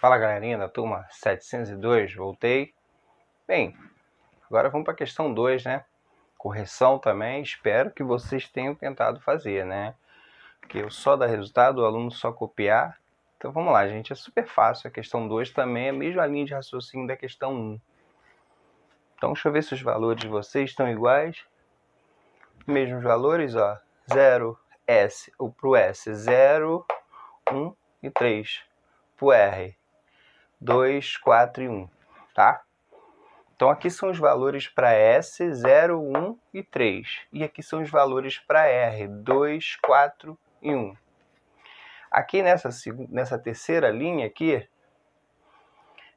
Fala galerinha da turma 702, voltei. Bem, agora vamos para a questão 2, né? Correção também, espero que vocês tenham tentado fazer, né? Porque eu só dá resultado, o aluno só copiar. Então vamos lá, gente, é super fácil. A questão 2 também é a mesma linha de raciocínio da questão 1. Um. Então deixa eu ver se os valores de vocês estão iguais. Mesmos valores, ó. 0, S, ou para o S, 0, 1 um, e 3. Para o R, 2, 4 e 1, tá? Então aqui são os valores para S, 0, 1 e 3. E aqui são os valores para R, 2, 4 e 1. Aqui nessa, nessa terceira linha aqui,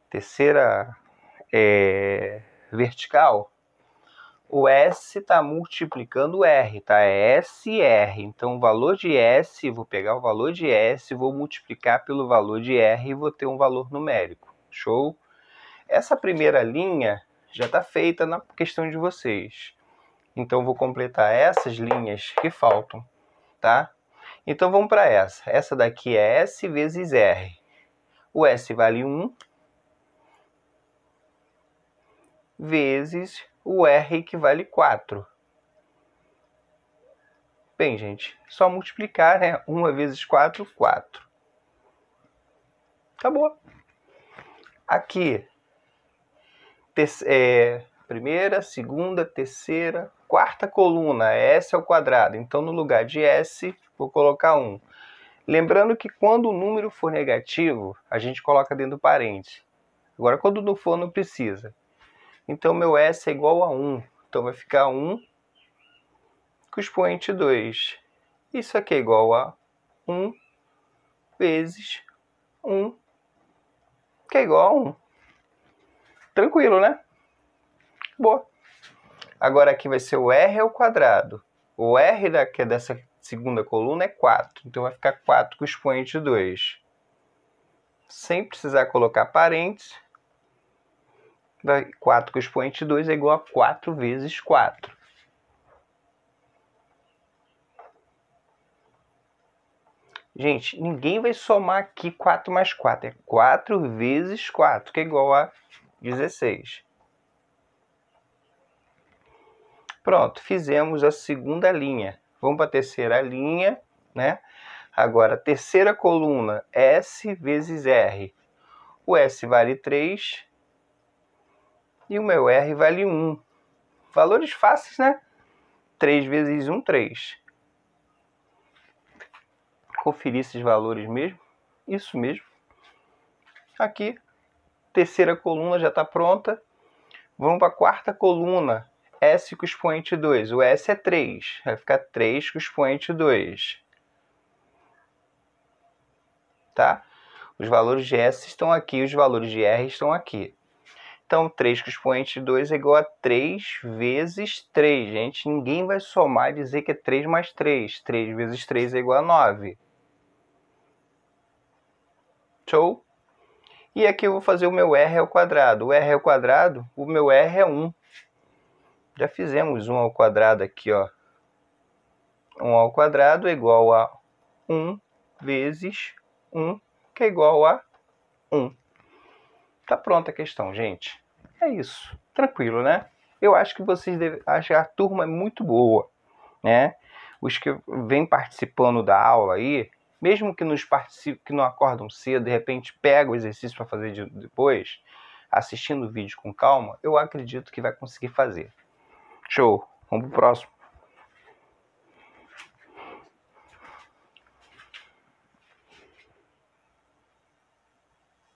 terceira é, vertical, o S está multiplicando o R, tá? É SR. Então, o valor de S, vou pegar o valor de S, vou multiplicar pelo valor de R e vou ter um valor numérico. Show? Essa primeira linha já está feita na questão de vocês. Então, vou completar essas linhas que faltam, tá? Então, vamos para essa. Essa daqui é S vezes R. O S vale 1, vezes o R que vale 4. Bem, gente, só multiplicar, né? 1 vezes 4, 4. Acabou. Aqui, é, primeira, segunda, terceira, quarta coluna, é S ao quadrado. Então, no lugar de S, vou colocar 1. Lembrando que quando o número for negativo, a gente coloca dentro do parente. Agora, quando não for, não precisa. Então, meu S é igual a 1. Então, vai ficar 1 com expoente 2. Isso aqui é igual a 1 vezes 1, que é igual a 1. Tranquilo, né? Boa. Agora aqui vai ser o R ao quadrado. O R da, que é dessa segunda coluna é 4. Então, vai ficar 4 com expoente 2. Sem precisar colocar parênteses. 4 com o expoente 2 é igual a 4 vezes 4. Gente, ninguém vai somar aqui 4 mais 4. É 4 vezes 4, que é igual a 16. Pronto, fizemos a segunda linha. Vamos para a terceira linha, né? Agora, terceira coluna, S vezes R. O S vale 3, e o meu R vale 1. Valores fáceis, né? 3 vezes 1, 3. Conferir esses valores mesmo. Isso mesmo. Aqui, terceira coluna já está pronta. Vamos para a quarta coluna. S com expoente 2. O S é 3. Vai ficar 3 com expoente 2. Tá? Os valores de S estão aqui, os valores de R estão aqui. Então, 3 com expoente 2 é igual a 3 vezes 3, gente. Ninguém vai somar e dizer que é 3 mais 3. 3 vezes 3 é igual a 9. Show? E aqui eu vou fazer o meu R ao quadrado. O R ao quadrado, o meu R é 1. Já fizemos 1 ao quadrado aqui, ó. 1 ao quadrado é igual a 1 vezes 1, que é igual a 1. Tá pronta a questão, gente. É isso. Tranquilo, né? Eu acho que vocês devem achar a turma é muito boa, né? Os que vêm participando da aula aí, mesmo que nos participem, que não acordam cedo, de repente pega o exercício para fazer de, depois, assistindo o vídeo com calma, eu acredito que vai conseguir fazer. Show. Vamos pro próximo.